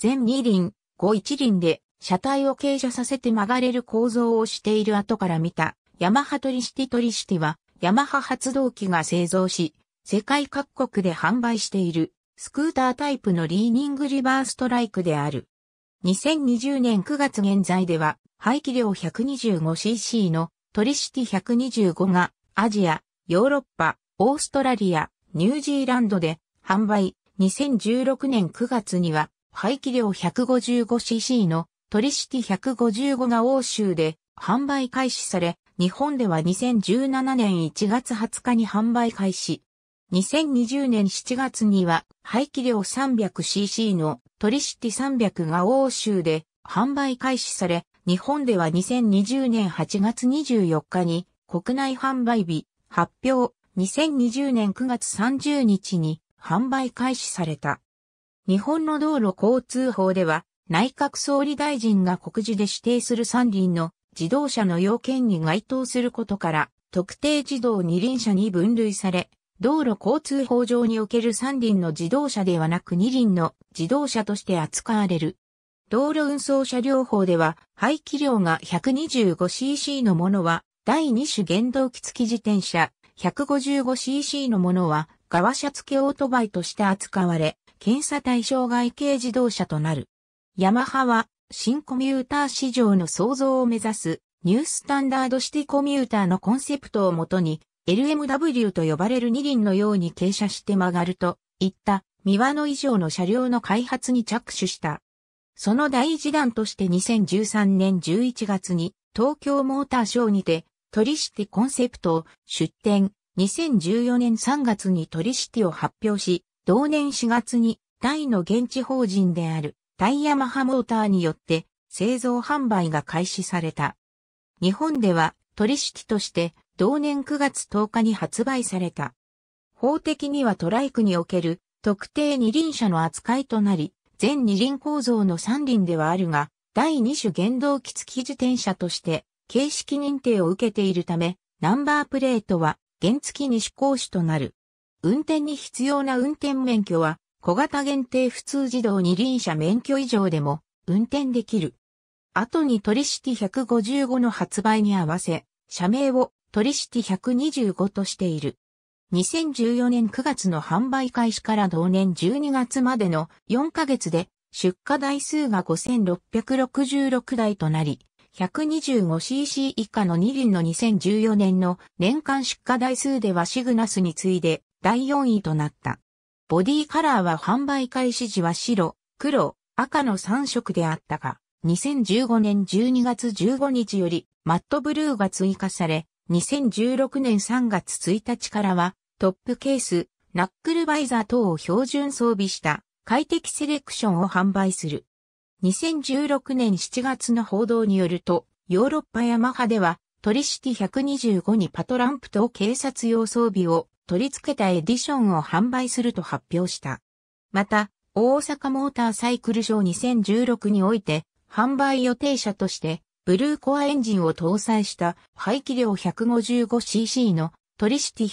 全2輪、5一輪で車体を傾斜させて曲がれる構造をしている後から見た、ヤマハトリシティトリシティは、ヤマハ発動機が製造し、世界各国で販売している、スクータータイプのリーニングリバーストライクである。2020年9月現在では、排気量 125cc のトリシティ125が、アジア、ヨーロッパ、オーストラリア、ニュージーランドで販売。2016年9月には排気量 155cc のトリシティ155が欧州で販売開始され、日本では2017年1月20日に販売開始。2020年7月には排気量 300cc のトリシティ300が欧州で販売開始され、日本では2020年8月24日に国内販売日発表、2020年9月30日に販売開始された。日本の道路交通法では、内閣総理大臣が告示で指定する三輪の自動車の要件に該当することから、特定自動二輪車に分類され、道路交通法上における三輪の自動車ではなく二輪の自動車として扱われる。道路運送車両法では、排気量が 125cc のものは、第2種原動機付き自転車、155cc のものは、側車付きオートバイとして扱われ、検査対象外系自動車となる。ヤマハは新コミューター市場の創造を目指すニュースタンダードシティコミューターのコンセプトをもとに LMW と呼ばれる二輪のように傾斜して曲がるといった三輪の以上の車両の開発に着手した。その第一弾として2013年11月に東京モーターショーにてトリシティコンセプトを出展2014年3月にトリシティを発表し、同年4月にタイの現地法人であるタイヤマハモーターによって製造販売が開始された。日本では取引として同年9月10日に発売された。法的にはトライクにおける特定二輪車の扱いとなり、全二輪構造の三輪ではあるが、第二種原動機付き自転車として形式認定を受けているため、ナンバープレートは原付二種行種となる。運転に必要な運転免許は、小型限定普通自動二輪車免許以上でも運転できる。後にトリシティ155の発売に合わせ、社名をトリシティ125としている。2014年9月の販売開始から同年12月までの4ヶ月で出荷台数が5666台となり、125cc 以下の2輪の2014年の年間出荷台数ではシグナスに次いで第4位となった。ボディカラーは販売開始時は白、黒、赤の3色であったが、2015年12月15日よりマットブルーが追加され、2016年3月1日からはトップケース、ナックルバイザー等を標準装備した快適セレクションを販売する。2016年7月の報道によると、ヨーロッパやマハではトリシティ125にパトランプと警察用装備を取り付けたエディションを販売すると発表した。また、大阪モーターサイクルショー2016において、販売予定車として、ブルーコアエンジンを搭載した排気量 155cc のトリシティ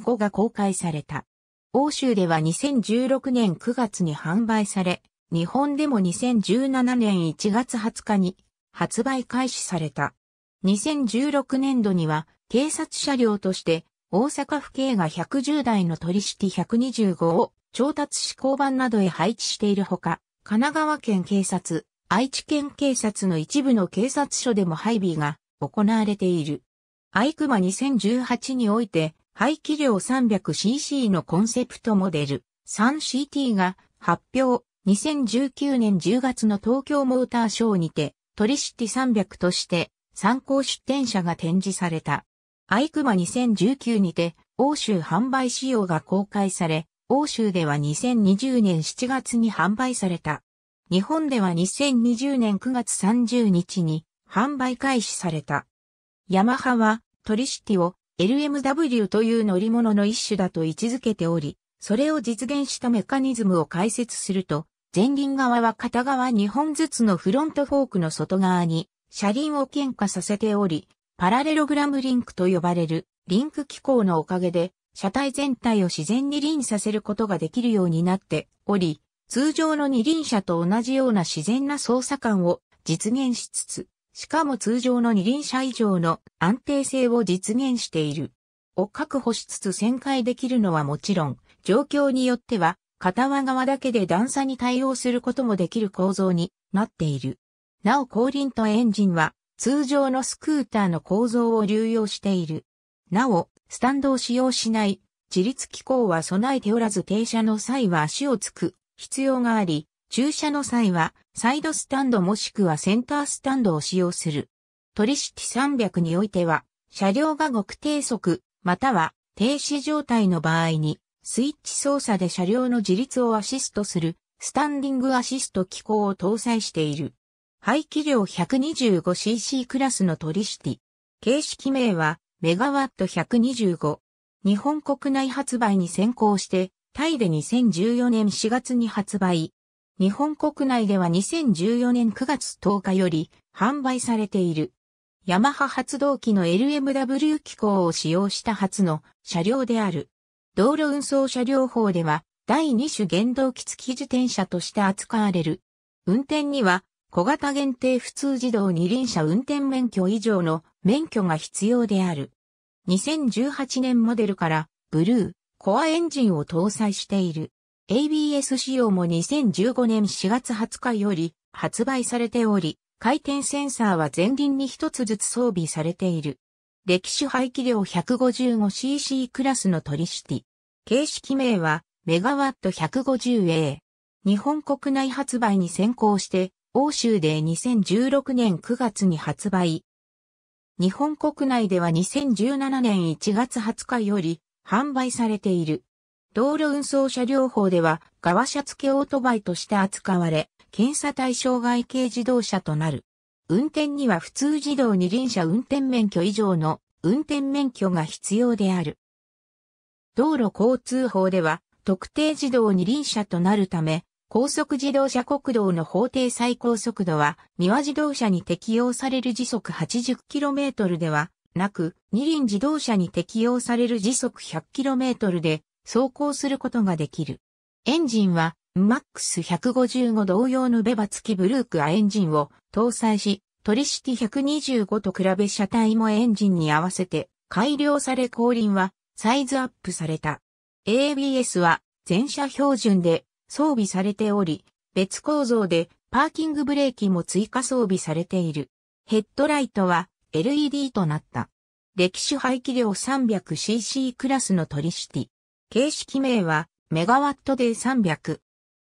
155が公開された。欧州では2016年9月に販売され、日本でも2017年1月20日に発売開始された。2016年度には警察車両として大阪府警が110台の取引125を調達し交番などへ配置しているほか、神奈川県警察、愛知県警察の一部の警察署でも配備が行われている。アイクマ2018において、排気量 300cc のコンセプトモデル 3CT が発表。2019年10月の東京モーターショーにて、トリシティ300として参考出展者が展示された。アイクマ2019にて、欧州販売仕様が公開され、欧州では2020年7月に販売された。日本では2020年9月30日に販売開始された。ヤマハはトリシティを LMW という乗り物の一種だと位置づけており、それを実現したメカニズムを解説すると、前輪側は片側2本ずつのフロントフォークの外側に車輪を喧嘩させており、パラレログラムリンクと呼ばれるリンク機構のおかげで、車体全体を自然に輪させることができるようになっており、通常の二輪車と同じような自然な操作感を実現しつつ、しかも通常の二輪車以上の安定性を実現している。を確保しつつ旋回できるのはもちろん、状況によっては、片輪側だけで段差に対応することもできる構造になっている。なお後輪とエンジンは通常のスクーターの構造を流用している。なお、スタンドを使用しない自立機構は備えておらず停車の際は足をつく必要があり、駐車の際はサイドスタンドもしくはセンタースタンドを使用する。トリシティ300においては、車両が極低速、または停止状態の場合に、スイッチ操作で車両の自立をアシストする、スタンディングアシスト機構を搭載している。排気量 125cc クラスのトリシティ。形式名はメガワット125。日本国内発売に先行して、タイで2014年4月に発売。日本国内では2014年9月10日より販売されている。ヤマハ発動機の LMW 機構を使用した初の車両である。道路運送車両法では第2種原動機付き自転車として扱われる。運転には小型限定普通自動二輪車運転免許以上の免許が必要である。2018年モデルからブルー、コアエンジンを搭載している。ABS 仕様も2015年4月20日より発売されており、回転センサーは前輪に一つずつ装備されている。歴史排気量 155cc クラスのトリシティ。形式名はメガワット 150A。日本国内発売に先行して欧州で2016年9月に発売。日本国内では2017年1月20日より販売されている。道路運送車両法では、側車付オートバイとして扱われ、検査対象外軽自動車となる。運転には普通自動二輪車運転免許以上の運転免許が必要である。道路交通法では、特定自動二輪車となるため、高速自動車国道の法定最高速度は、三輪自動車に適用される時速 80km ではなく、二輪自動車に適用される時速 100km で走行することができる。エンジンは、MAX155 同様のベバ付きブルークアエンジンを搭載し、トリシティ125と比べ車体もエンジンに合わせて改良され後輪はサイズアップされた。ABS は全車標準で装備されており、別構造でパーキングブレーキも追加装備されている。ヘッドライトは LED となった。歴史排気量 300cc クラスのトリシティ。形式名はメガワットデー300。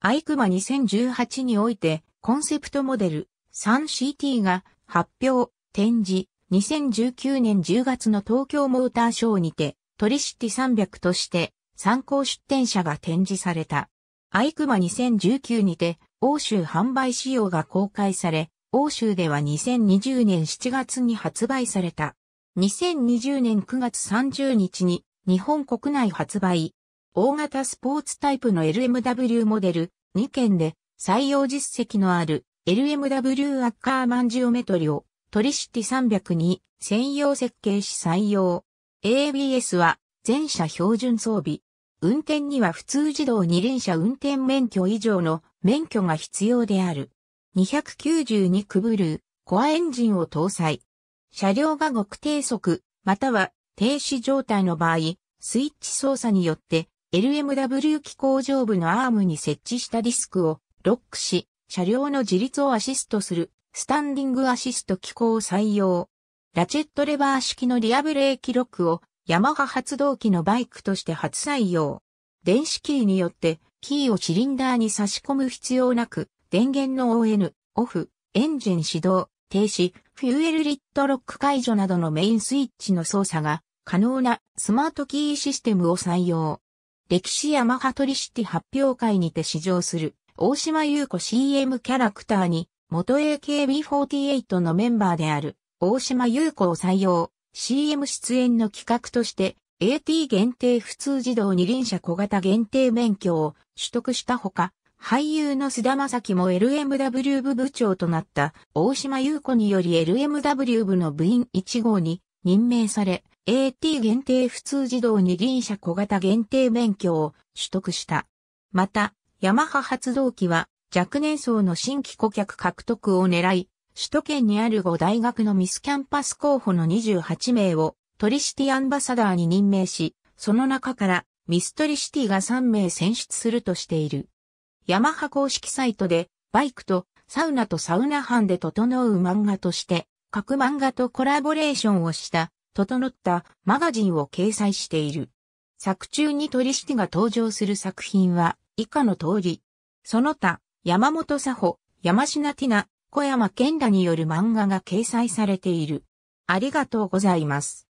アイクマ2018においてコンセプトモデル 3CT が発表、展示、2019年10月の東京モーターショーにてトリシティ300として参考出展者が展示された。アイクマ2019にて、欧州販売仕様が公開され、欧州では2020年7月に発売された。2020年9月30日に日本国内発売。大型スポーツタイプの LMW モデル2件で採用実績のある LMW アッカーマンジオメトリをトリシティ302専用設計し採用。ABS は全車標準装備。運転には普通自動二輪車運転免許以上の免許が必要である。292クブルー、コアエンジンを搭載。車両が極低速、または停止状態の場合、スイッチ操作によって LMW 機構上部のアームに設置したディスクをロックし、車両の自立をアシストするスタンディングアシスト機構を採用。ラチェットレバー式のリアブレーキロックをヤマハ発動機のバイクとして初採用。電子キーによってキーをシリンダーに差し込む必要なく、電源の ON、オフ、エンジン始動、停止、フューエルリットロック解除などのメインスイッチの操作が可能なスマートキーシステムを採用。歴史ヤマハトリシティ発表会にて試乗する大島優子 CM キャラクターに元 AKB48 のメンバーである大島優子を採用。CM 出演の企画として、AT 限定普通自動二輪車小型限定免許を取得したほか、俳優の菅田正樹も LMW 部部長となった大島優子により LMW 部の部員1号に任命され、AT 限定普通自動二輪車小型限定免許を取得した。また、ヤマハ発動機は若年層の新規顧客獲得を狙い、首都圏にある5大学のミスキャンパス候補の28名をトリシティアンバサダーに任命し、その中からミストリシティが3名選出するとしている。ヤマハ公式サイトでバイクとサウナとサウナ班で整う漫画として各漫画とコラボレーションをした整ったマガジンを掲載している。作中にトリシティが登場する作品は以下の通り。その他、山本佐保、山品ティナ、小山健太による漫画が掲載されている。ありがとうございます。